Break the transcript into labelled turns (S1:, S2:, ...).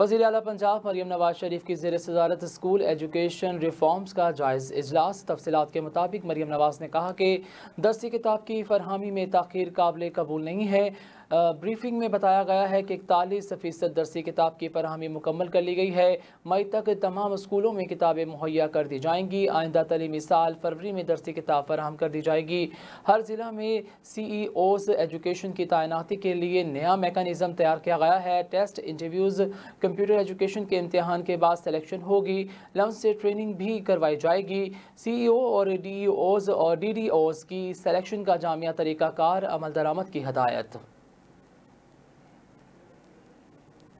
S1: वजीर अला पंजाब मरीम नवाज शरीफ की जेर सदारत स्कूल एजुकेशन रिफॉर्म्स का जायज़ अजलास तफसलत के मुताबिक मरीम नवाज ने कहा कि दस्ती किताब की फरहमी में तखिर काबिल कबूल नहीं है ब्रीफिंग में बताया गया है कि इकतालीस फ़ीसद दरसी किताब की फरहमी मुकम्मल कर ली गई है मई तक तमाम स्कूलों में किताबें मुहैया कर दी जाएंगी आइंदा तलीमी साल फरवरी में दरसी किताब फरहम कर दी जाएगी हर ज़िला में सी ई ओज एजुकेशन की तैनाती के लिए नया मेकानिज़म तैयार किया गया है टेस्ट इंटरव्यूज़ कंप्यूटर एजुकेशन के इम्तहान के बाद सलेक्शन होगी लंच से ट्रेनिंग भी करवाई जाएगी सी ई ओ और डी ई ओज़ और डी डी ओज़ की सेलेक्शन का जामिया तरीक़ाकार अमल दरामद की हदायत